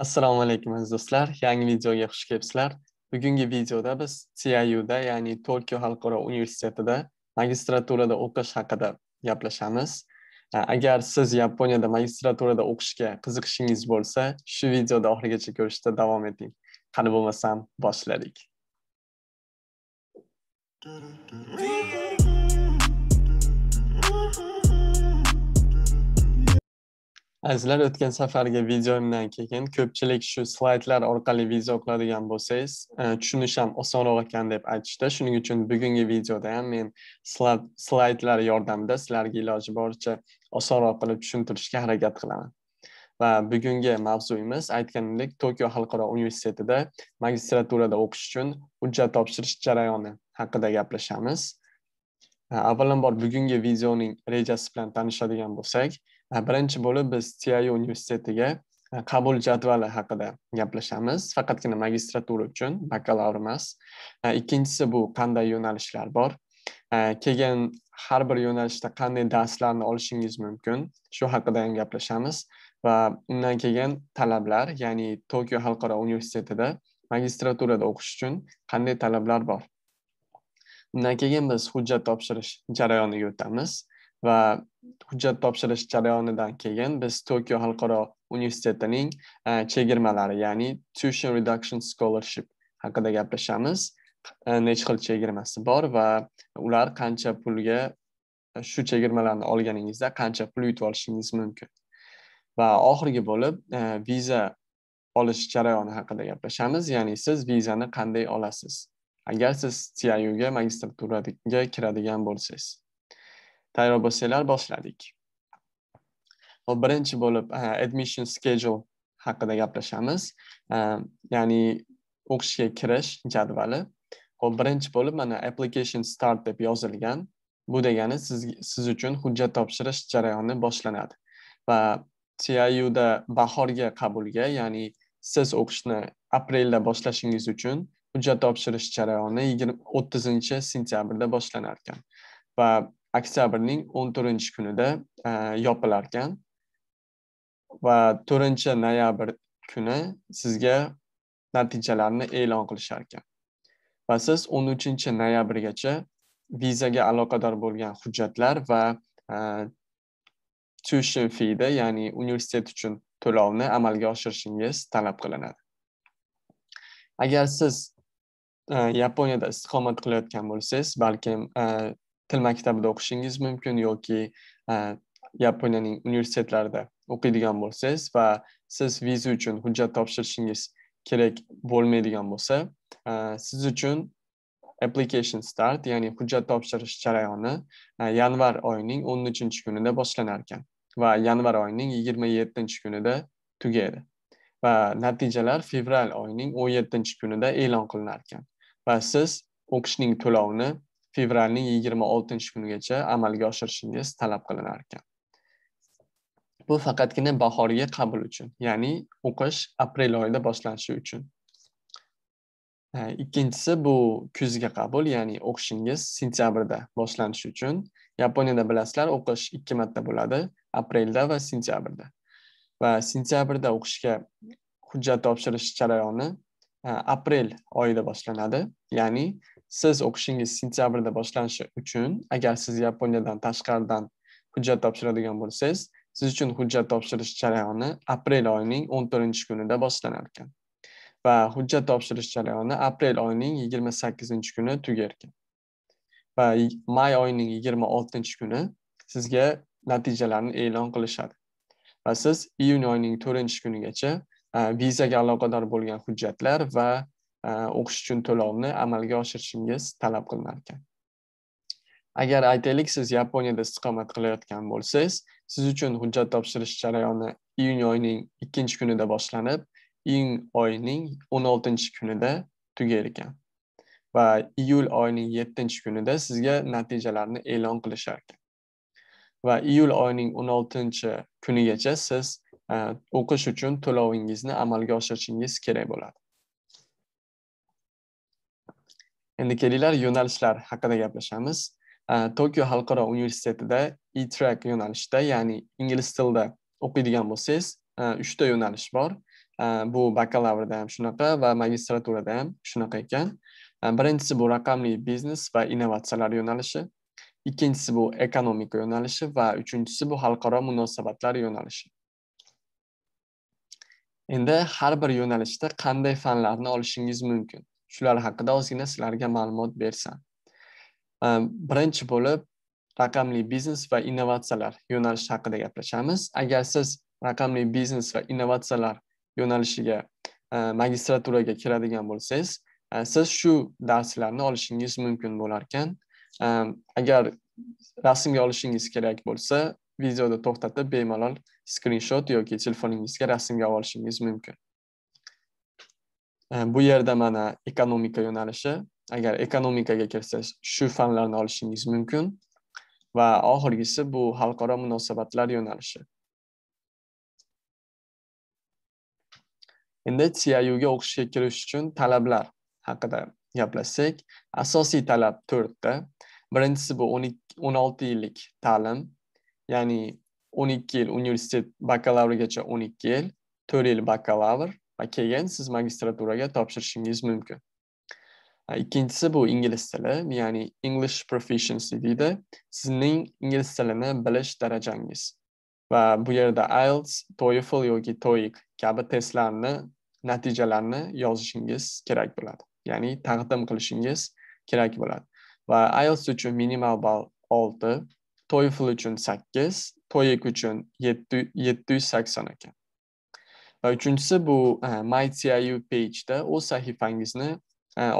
assalomu alaykum aziz do'stlar yangi videoga xush kelibsizlar bugungi videoda biz tiuda ya'ni tokio xalqaro universitetida magistraturada o'qish haqida gaplashamiz e, agar siz yaponiyada magistraturada o'qishga qiziqishingiz bo'lsa shu videoda oxirigacha ko'rishda davom eting qani bo'lmasam boshladik azizlar o'tgan safargi videomdan keyin ko'pchilik shu slaydlar orqali video qiladigan bo'lsangiz e, tushunish ham osonroq ekan deb aytishdi shuning uchun bugungi videoda ham men slaydlar yordamida sizlarga iloji boricha osonroq qilib tushuntirishga harakat qilaman va bugungi mavzuyimiz aytganimdek tokio xalqaro universitetida magistraturada o'qish uchun hujjat topshirish jarayoni haqida gaplashamiz e, avvalambor bugungi videoning rejasi bilan tanishadigan bo'lsak birinchi bo'lib biz tiyu universitetiga qabul jadvali haqida gaplashamiz faqatgina magistratura uchun bakalavr emas ikkinchisi bu qanday yo'nalishlar bor keyin har bir yo'nalishda qanday darslarni olishingiz mumkin shu haqida ham gaplashamiz va undan keyin talablar ya'ni tokio xalqaro universitetida magistraturada o'qish uchun qanday talablar bor undan keyin biz hujjat topshirish jarayoniga o'tamiz va hujjat topshirish jarayonidan keyin biz tokio xalqaro universitetining e, chegirmalari ya'ni tuition reduction scholarship haqida gaplashamiz e, necha xil chegirmasi bor va ular qancha pulga e, shu chegirmalarni olganingizda qancha pul yutib olishingiz mumkin va oxirgi bo'lib viza olish jarayoni haqida gaplashamiz ya'ni siz vizani qanday olasiz agar siz tiuga magistraturaga kiradigan bo'lsangiz tayyor bo'lsanglar boshladik hop birinchi bo'lib admission schedule haqida gaplashamiz ya'ni o'qishga kirish jadvali hop birinchi bo'lib mana application start deb yozilgan bu degani siz siz uchun hujjat topshirish jarayoni boshlanadi va tiuda bahorga qabulga ya'ni siz o'qishni aprelda boshlashingiz uchun hujjat topshirish jarayoni yigirma o'ttizinchi sentyabrda boshlanar ekan va oktyabrning o'n to'rtinchi kunida ekan va to'rtinchi noyabr kuni sizga natijalarni e'lon qilishar ekan va siz o'n uchinchi noyabrgacha vizaga aloqador bo'lgan hujjatlar va e, tuition feeda ya'ni universitet uchun to'lovni amalga oshirishingiz talab qilinadi agar siz e, yaponiyada istiqomat qilayotgan bo'lsangiz balkim e, til maktabida o'qishingiz mumkin yoki e, yaponiyaning universitetlarida o'qiydigan bo'lsangiz va siz viza uchun hujjat topshirishingiz kerak bo'lmaydigan bo'lsa e, siz uchun application start ya'ni hujjat topshirish jarayoni e, yanvar oyining o'n uchinchi kunida boshlanar ekan va yanvar oyining yigirma yettinchi kunida tugaydi va natijalar fevral oyining o'n yettinchi kunida e'lon qilinar ekan va siz o'qishning to'lovini fevralning 26 kunigacha amalga oshirishingiz talab qilinar ekan bu faqatgina bahorgi qabul uchun ya'ni o'qish aprel oyida boshlanishi uchun ikkinchisi bu kuzga qabul ya'ni o'qishingiz sentyabrda boshlanishi uchun yaponiyada bilasizlar o'qish ikki marta bo'ladi aprelda va sentyabrda va sentyabrda o'qishga hujjat topshirish jarayoni aprel oyida boshlanadi ya'ni siz o'qishingiz sentyabrda boshlanishi uchun agar siz yaponiyadan tashqaridan hujjat topshiradigan bo'lsangiz siz uchun hujjat topshirish jarayoni aprel oyining o'n to'rtinchi kunida boshlanar ekan va hujjat topshirish jarayoni aprel oyining yigirma sakkizinchi kuni tugar ekan va may oyining yigirma oltinchi kuni sizga natijalarni e'lon qilishadi va siz iyun oyining to'rtinchi kunigacha e, vizaga aloqador bo'lgan hujjatlar va o'qish uchun to'lovni amalga oshirishingiz talab qilinar ekan agar aytaylik siz yaponiyada istiqomat qilayotgan bo'lsangiz siz uchun hujjat topshirish jarayoni iyun oyining ikkinchi kunida boshlanib iyun oyining o'n oltinchi kunida tugar ekan va iyul oyining yettinchi kunida sizga natijalarni e'lon qilishar ekan va iyul oyining o'n oltinchi kunigacha siz e, o'qish uchun to'lovingizni amalga oshirishingiz kerak bo'ladi endi kelinglar yo'nalishlar haqida gaplashamiz tokio xalqaro universitetida e track yo'nalishida ya'ni ingliz tilida o'qiydigan bo'lsangiz uchta yo'nalish bor bu bakalavrda ham shunaqa va magistraturada ham shunaqa ekan birinchisi bu raqamli biznes va innovatsiyalar yo'nalishi ikkinchisi bu ekonomika yo'nalishi va uchinchisi bu xalqaro munosabatlar yo'nalishi endi har bir yo'nalishda qanday fanlarni olishingiz mumkin shular haqida ozgina sizlarga ma'lumot bersam ehm, birinchi bo'lib raqamli biznes va innovatsiyalar yo'nalishi haqida gaplashamiz agar siz raqamli biznes va innovatsiyalar yo'nalishiga ehm, magistraturaga kiradigan bo'lsangiz e, siz shu darslarni olishingiz mumkin bo'lar ekan ehm, agar rasmga olishingiz kerak bo'lsa videoda to'xtatib bemalol skrinshot yoki telefoningizga rasmga olishingiz mumkin bu yerda mana ekonomika yo'nalishi agar ekonomikaga kirsangiz shu fanlarni olishingiz mumkin va oxirgisi bu xalqaro munosabatlar yo'nalishi endi tiuga o'qishga kirish uchun talablar haqida gaplashsak asosiy talab to'rtta birinchisi bu o'n olti yillik ta'lim ya'ni o'n ikki yil universitet bakalavrgacha o'n ikki yil to'rt yil bakalavr keyin siz magistraturaga topshirishingiz mumkin ikkinchisi bu ingliz tili ya'ni english proficiency deydi sizning ingliz tilini bilish darajangiz va bu yerda ielts toefl yoki toik kabi testlarni natijalarini yozishingiz kerak bo'ladi ya'ni taqdim qilishingiz kerak bo'ladi va ielts uchun minimal ball olti toefl uchun sakkiz toik uchun yetti yuz sakson ekan va uchinchisi bu e, mytiu pageda o'z sahifangizni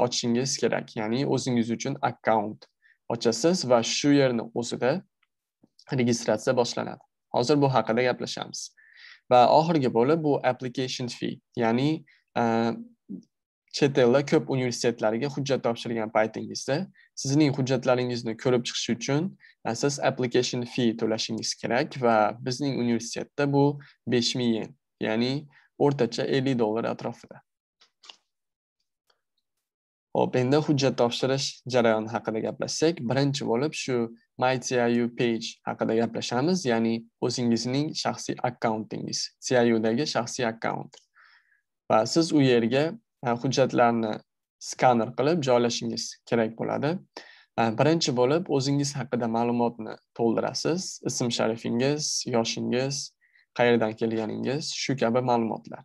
ochishingiz e, kerak ya'ni o'zingiz uchun akkaunt ochasiz va shu yerni o'zida registratsiya boshlanadi hozir bu haqida gaplashamiz va oxirgi bo'lib bu application fee ya'ni e, chet elda ko'p universitetlarga hujjat topshirgan paytingizda sizning hujjatlaringizni ko'rib chiqish uchun siz application fee to'lashingiz kerak va bizning universitetda bu besh ming yen Ya'ni o'rtacha 50 dollar atrofida. Xo'p, endi hujjat topshirish jarayoni haqida gaplashsak, birinchi bo'lib shu MyCIU page haqida gaplashamiz, ya'ni o'zingizning shaxsiy akkauntingiz, dagi shaxsiy akkaunt. Va siz u yerga e, hujjatlarni skaner qilib joylashingiz kerak bo'ladi. E, birinchi bo'lib o'zingiz haqida ma'lumotni to'ldirasiz, ism sharifingiz, yoshingiz, qayerdan kelganingiz shu kabi ma'lumotlar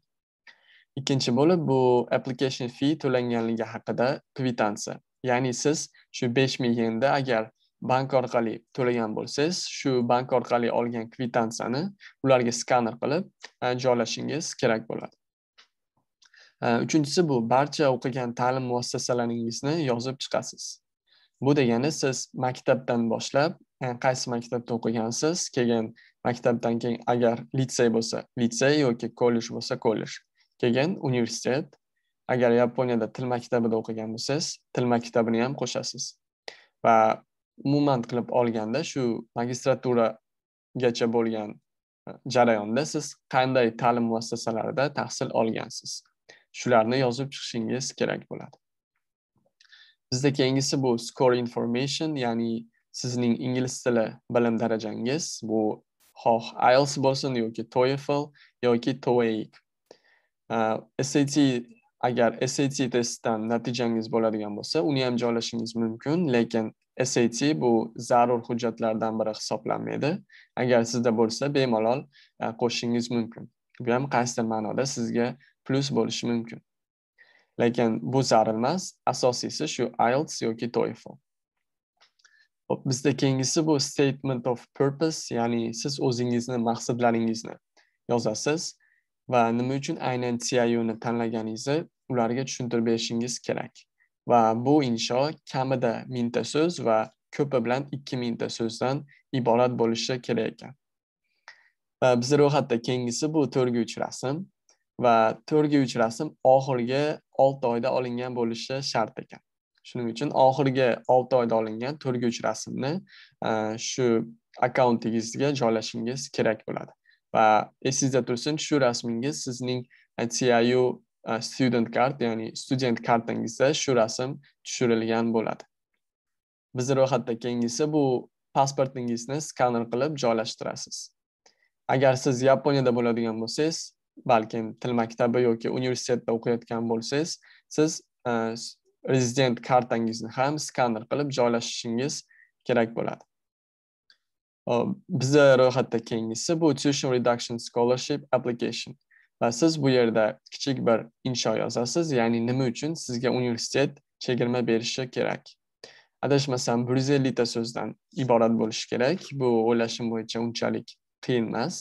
ikkinchi bo'lib bu application fee to'langanligi haqida kvitansiya ya'ni siz shu besh ming yenni agar bank orqali to'lagan bo'lsangiz shu bank orqali olgan kvitansiyani ularga skaner qilib e, joylashingiz kerak bo'ladi e, uchinchisi bu barcha o'qigan ta'lim muassasalaringizni yozib chiqasiz bu degani siz maktabdan boshlab e, qaysi maktabda o'qigansiz keyin maktabdan keyin agar litsey bo'lsa litsey yoki kollej bo'lsa kollej keyin universitet agar yaponiyada til maktabida o'qigan bo'lsangiz til maktabini ham qo'shasiz va umuman qilib olganda shu magistraturagacha bo'lgan e, jarayonda siz qanday ta'lim muassasalarida tahsil olgansiz shularni yozib chiqishingiz kerak bo'ladi bizda keyingisi bu score information ya'ni sizning ingliz tili bilim darajangiz bu xoh ielts bo'lsin yoki toefl yoki toeik sat agar sat testdan natijangiz bo'ladigan bo'lsa uni ham joylashingiz mumkin lekin sat bu zarur hujjatlardan biri hisoblanmaydi agar sizda bo'lsa bemalol e, qo'shishingiz mumkin bu ham qaysidir ma'noda sizga plyus bo'lishi mumkin lekin bu zarur emas asosiysi shu ielts yoki toefl Hop, bizda keyingisi bu statement of purpose, ya'ni siz o'zingizni maqsadlaringizni yozasiz va nima uchun aynan ni tanlaganingizni ularga tushuntirib berishingiz kerak. Va bu insho kamida mingta so'z va ko'pi bilan 2000 mingta so'zdan iborat bo'lishi kerak ekan. Va biz ro'yxatda keyingisi bu 4 uch rasm va 4 uch rasm oxirgi 6 oyda olingan bo'lishi shart ekan. shuning uchun oxirgi olti oyda olingan to'rga uch rasmni e, shu akkauntingizga joylashingiz kerak bo'ladi va esingizda tursin shu rasmingiz sizning e, tiu e, student card ya'ni student kartangizda shu rasm tushirilgan bo'ladi biz ro'yxatda keyingisi bu pasportingizni skaner qilib joylashtirasiz agar siz yaponiyada bo'ladigan bo'lsangiz balkim til maktabi yoki universitetda o'qiyotgan bo'lsangiz siz rezident kartangizni ham skaner qilib joylashishingiz kerak bo'ladi bizda ro'yxatda keyingisi bu tuition reduction scholarship application va siz bu yerda kichik bir insho yozasiz ya'ni nima uchun sizga universitet chegirma berishi kerak adashmasam bir yuz so'zdan iborat bo'lishi kerak bu o'ylashim bo'yicha unchalik qiyin emas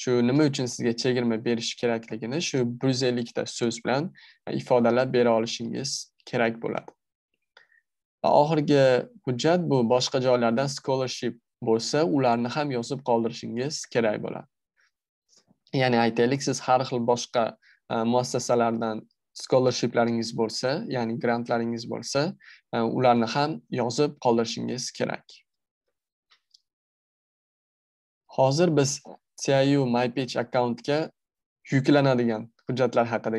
shu nima uchun sizga chegirma berish kerakligini shu bir yuz ellikta so'z bilan ifodalab bera olishingiz kerak bo'ladi va oxirgi hujjat bu boshqa joylardan scholarship bo'lsa ularni ham yozib qoldirishingiz kerak bo'ladi ya'ni aytaylik siz har xil boshqa e, muassasalardan scholarshiplaringiz bo'lsa ya'ni grantlaringiz bo'lsa e, ularni ham yozib qoldirishingiz kerak hozir biz ciu mypage akkauntga yuklanadigan hujjatlar haqida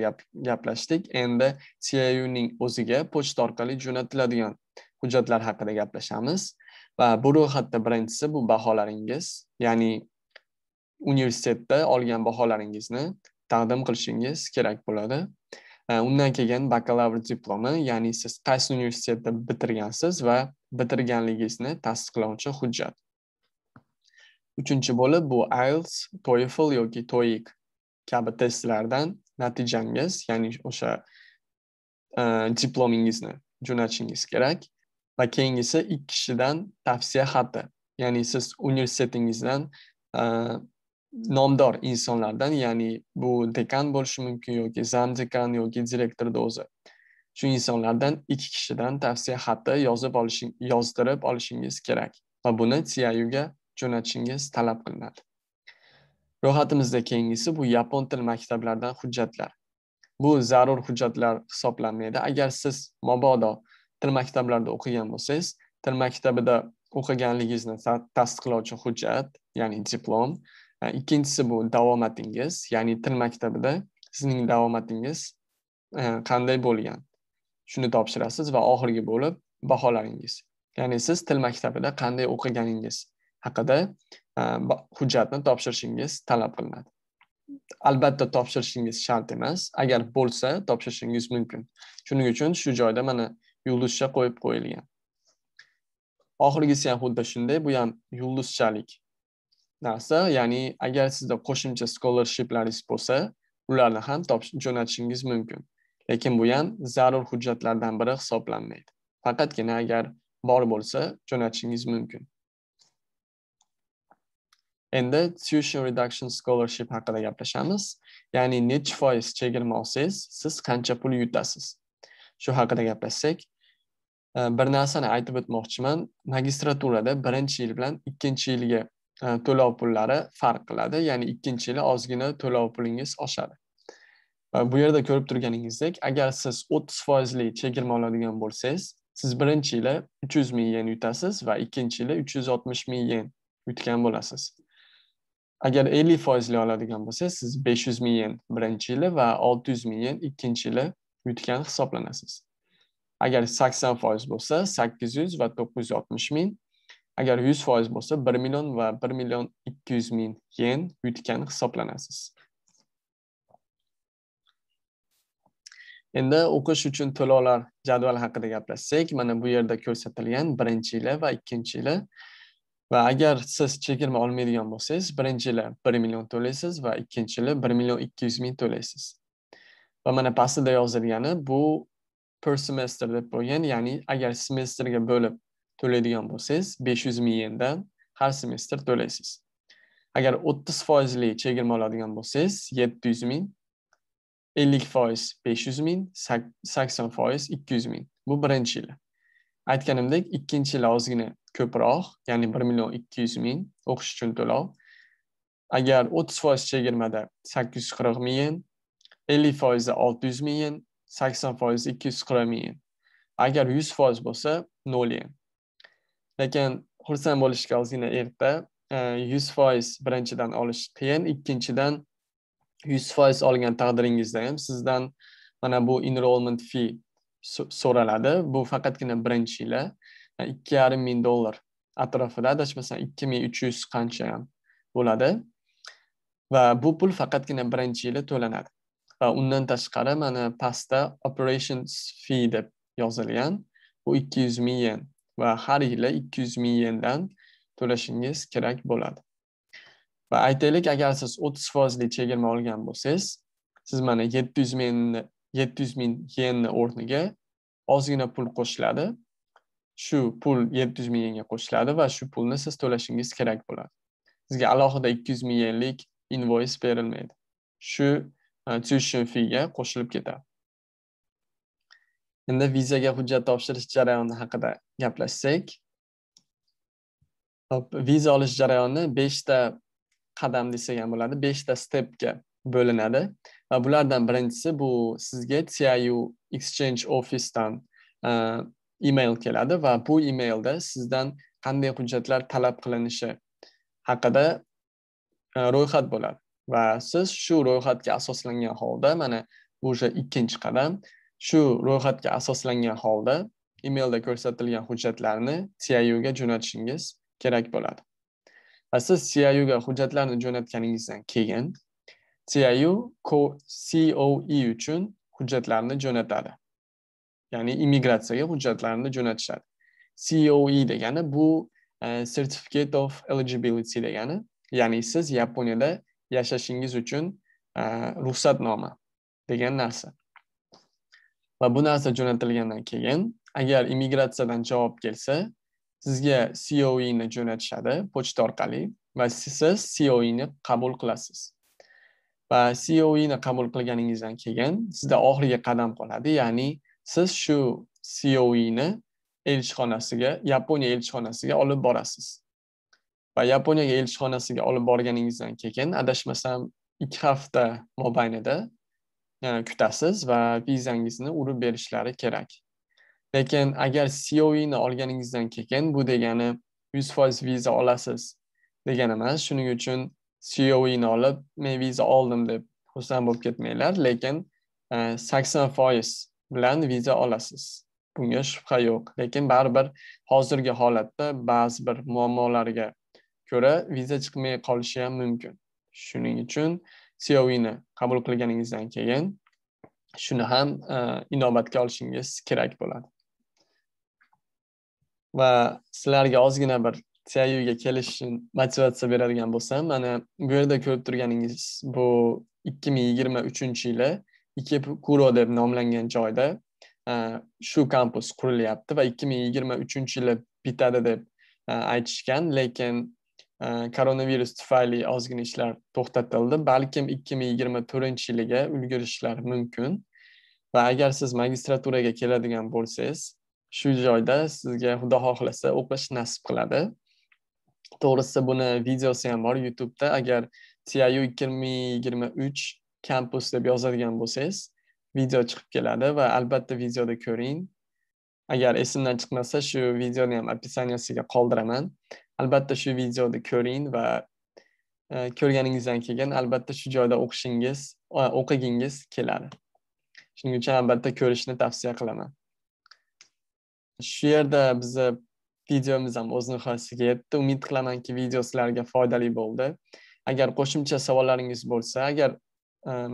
gaplashdik endi ning o'ziga pochta orqali jo'natiladigan hujjatlar haqida gaplashamiz va bu ro'yxatda birinchisi bu baholaringiz ya'ni universitetda olgan baholaringizni taqdim qilishingiz kerak bo'ladi undan keyin bakalavr diplomi ya'ni siz qaysi universitetda bitirgansiz va bitirganligingizni tasdiqlovchi hujjat uchinchi bo'lib bu ielts toefl yoki toik e kabi testlardan natijangiz ya'ni o'sha e, diplomingizni jo'natishingiz kerak va keyingisi ikki kishidan tavsiya xati ya'ni siz universitetingizdan e, nomdor insonlardan ya'ni bu dekan bo'lishi mumkin yoki zam dekan yoki direktorni o'zi shu insonlardan ikki kishidan tavsiya xati yozib olishing yozdirib olishingiz kerak va buni ciuga jo'natishingiz talab qilinadi Ro'yxatimizda keyingisi bu yapon til maktablaridan hujjatlar. Bu zarur hujjatlar hisoblanmaydi. Agar siz mabodo til maktablarida o'qigan bo'lsangiz, til maktabida o'qiganligingizni tasdiqlovchi hujjat, ya'ni diplom. E, ikkinchisi bu davomatingiz, ya'ni til maktabida sizning davomatingiz e, qanday bo'lgan. Shuni topshirasiz va oxirgi bo'lib baholaringiz. Ya'ni siz til maktabida qanday o'qiganingiz. haqida e, hujjatni topshirishingiz talab qilinadi albatta topshirishingiz shart emas agar bo'lsa topshirishingiz mumkin shuning uchun shu joyda mana yulduzcha qo'yib qo'yilgan oxirgisi ham xuddi shunday bu ham yulduzchalik narsa ya'ni agar sizda qo'shimcha scholarshiplaringiz bo'lsa ularni ham jo'natishingiz mumkin lekin bu ham zarur hujjatlardan biri hisoblanmaydi faqatgina agar bor bo'lsa jo'natishingiz mumkin endi tuition reduction scholarship haqida gaplashamiz ya'ni nech foiz chegirma olsangiz siz qancha pul yutasiz shu haqida gaplashsak e, bir narsani aytib o'tmoqchiman magistraturada birinchi yil bilan ikkinchi yilga e, to'lov pullari farq qiladi ya'ni ikkinchi yili ozgina to'lov pulingiz oshadi e, bu yerda ko'rib turganingizdek agar siz o'ttiz foizli chegirma oladigan bo'lsangiz siz birinchi yili uch yuz ming yen yutasiz va ikkinchi yili uch yuz oltmish ming yen yutgan bo'lasiz agar ellik foizli oladigan bo'lsangiz siz besh yuz ming yen birinchi yili va olti yuz ming yen ikkinchi yili yutgan hisoblanasiz agar sakson foiz bo'lsa sakkiz yuz va to'qqiz yuz oltmish ming agar yuz foiz bo'lsa bir million va bir million ikki yuz ming yen yutgan hisoblanasiz endi o'qish uchun to'lovlar jadval haqida gaplashsak mana bu yerda ko'rsatilgan birinchi yili va ikkinchi yili va agar siz chegirma olmaydigan bo'lsangiz birinchi yili bir million to'laysiz va ikkinchi yili bir million ikki yuz ming to'laysiz va mana pastida yozilgani bu per semester deb bo'lgan ya'ni agar semestrga bo'lib to'laydigan bo'lsangiz besh yuz ming yendan har semestr to'laysiz agar o'ttiz foizli chegirma oladigan bo'lsangiz yetti yuz ming ellik foiz besh yuz ming sakson foiz ikki yuz ming bu birinchi yili aytganimdek ikkinchi yili ozgina ko'proq ya'ni bir million ikki yuz ming o'qish uchun to'lov agar o'ttiz foiz chegirmada sakkiz yuz qirq ming yen ellik foizda olti yuz ming yen sakson foiz ikki yuz qirq ming yen agar yuz foiz bo'lsa nol yen lekin xursand bo'lishga ozgina erta e, yuz foiz birinchidan olish qiyin ikkinchidan yuz foiz olgan taqdiringizda ham sizdan mana bu enrollment fee so'raladi bu faqatgina birinchi yili ikki yarim ming dollar atrofida adashmasam ikki ming uch yuz qancha bo'ladi va bu pul faqatgina birinchi yili to'lanadi va undan tashqari mana pastda operations fee deb yozilgan bu ikki yuz ming yen va har yili ikki yuz ming yendan to'lashingiz kerak bo'ladi va aytaylik agar siz o'ttiz foizli chegirma olgan bo'lsangiz siz mana yetti yuz ming yetti yuz ming yenni o'rniga ozgina pul qo'shiladi shu pul yetti yuz ming yenga qo'shiladi va shu pulni siz to'lashingiz kerak bo'ladi sizga alohida ikki yuz ming yenlik invoys berilmaydi shu e, tuition figa qo'shilib ketadi endi vizaga hujjat topshirish jarayoni haqida gaplashsak hop viza olish jarayoni beshta qadam desak ham bo'ladi beshta stepga bo'linadi va bulardan birinchisi bu sizga TIU Exchange Office'dan e, email keladi va bu emailda sizdan qanday hujjatlar talab qilinishi haqida e, ro'yxat bo'ladi va siz shu ro'yxatga asoslangan holda mana bu уже ikkinchi qadam shu ro'yxatga asoslangan holda emailda ko'rsatilgan hujjatlarni CIUga jo'natishingiz kerak bo'ladi va siz CIUga hujjatlarni jo'natganingizdan keyin CIU COE uchun hujjatlarni jo'natadi ya'ni immigratsiyaga hujjatlarini jo'natishadi coe degani bu uh, certificate of eligibility degani ya'ni siz yaponiyada yashashingiz uchun uh, ruxsatnoma degan narsa va bu narsa jo'natilgandan keyin agar immigratsiyadan javob kelsa sizga coeni jo'natishadi pochta orqali va siz coeni qabul qilasiz va coeni qabul qilganingizdan keyin sizda oxirgi qadam qoladi ya'ni siz shu COEni elchixonasiga yaponiya elchixonasiga olib borasiz va yaponiya elchixonasiga olib borganingizdan keyin adashmasam ikki hafta mobaynida yana kutasiz va vizangizni urib berishlari kerak lekin agar COEni olganingizdan keyin bu degani yuz foiz viza olasiz degani emas shuning uchun COEni olib men viza oldim deb xursand bo'lib ketmanglar lekin e, sakson foiz bilan viza olasiz bunga shubha yo'q lekin baribir hozirgi holatda ba'zi bir muammolarga ko'ra viza chiqmay qolishi ham mumkin shuning uchun siovini qabul qilganingizdan keyin shuni ham e, inobatga olishingiz kerak bo'ladi va sizlarga ozgina bir siayuga kelish motivatsiya beradigan bo'lsam mana bu yerda ko'rib turganingiz bu ikki ming yigirma uchinchi yili kuro deb nomlangan joyda e, shu kampus qurilyapti va ikki ming yigirma uchinchi yili bitadi deb e, aytishgan lekin e, koronavirus tufayli ozgina ishlar to'xtatildi balkim ikki ming yigirma to'rtinchi yiliga ulgurishlar mumkin va agar siz magistraturaga keladigan bo'lsangiz shu joyda sizga xudo xohlasa o'qish nasib qiladi to'g'risi buni videosi ham bor youtubeda agar tiu ikki ming yigirma uch kampus deb yozadigan bo'lsangiz video chiqib keladi va albatta videoda ko'ring agar esimdan chiqmasa shu videoni ham описаниясiga qoldiraman albatta shu videoni ko'ring va e, ko'rganingizdan keyin albatta shu joyda o'qishingiz o'qigingiz keladi shuning uchun albatta ko'rishni tavsiya qilaman shu yerda bizni videomiz ham o'z nihoyasiga yetdi umid qilamanki video sizlarga foydali bo'ldi agar qo'shimcha savollaringiz bo'lsa agar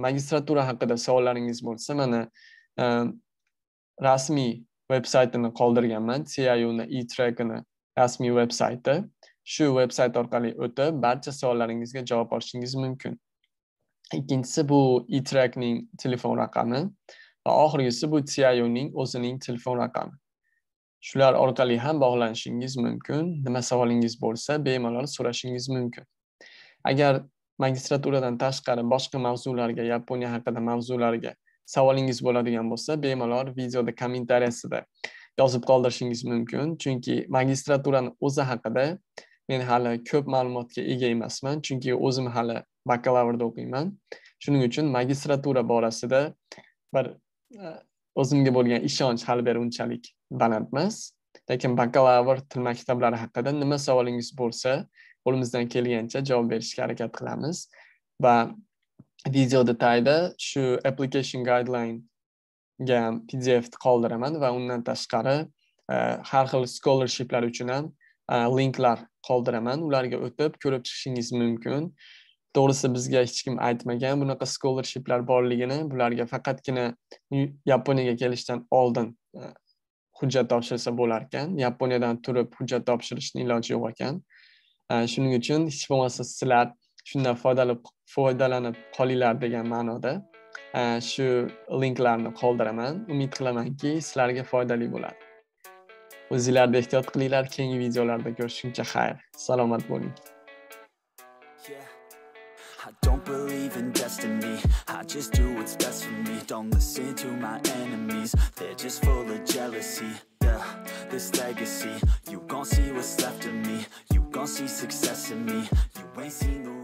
magistratura haqida savollaringiz bo'lsa mana e, rasmiy veb saytini qoldirganman ciuni e trekini rasmiy veb sayti shu veb sayt orqali o'tib barcha savollaringizga javob olishingiz mumkin ikkinchisi bu e trekning telefon raqami va oxirgisi bu ciuning o'zining telefon raqami shular orqali ham bog'lanishingiz mumkin nima savolingiz bo'lsa bemalol so'rashingiz mumkin agar magistraturadan tashqari boshqa mavzularga yaponiya haqida mavzularga savolingiz bo'ladigan bo'lsa bemalol videoda kommentariyasida yozib qoldirishingiz mumkin chunki magistraturani o'zi haqida men hali ko'p ma'lumotga ega emasman chunki o'zim hali bakalavrda o'qiyman shuning uchun magistratura borasida bir e, o'zimga bo'lgan ishonch hali beri unchalik baland emas lekin bakalavr til maktablari haqida nima savolingiz bo'lsa qo'limizdan kelgancha javob berishga harakat qilamiz va video detaylda shu application guideline ga pdf qoldiraman va undan tashqari e, har xil scholarshiplar uchun ham e, linklar qoldiraman ularga o'tib ko'rib chiqishingiz mumkin to'g'risi bizga hech kim aytmagan bunaqa scholarshiplar borligini bularga faqatgina yaponiyaga kelishdan oldin e, hujjat topshirsa bo'lar ekan yaponiyadan turib hujjat topshirishni iloji yo'q ekan shuning uchun hech bo'lmasa sizlar shundan foydalanib foydalanib qolinglar degan ma'noda shu linklarni qoldiraman umid qilamanki sizlarga foydali bo'ladi o'zinglarni ehtiyot qilinglar keyingi videolarda ko'rishguncha xayr salomat bo'ling I don't believe in destiny I just do what's best for me Don't listen to my enemies They're just full of jealousy Yeah, this legacy You gon' see what's left of me You gon' see success in me You ain't seen the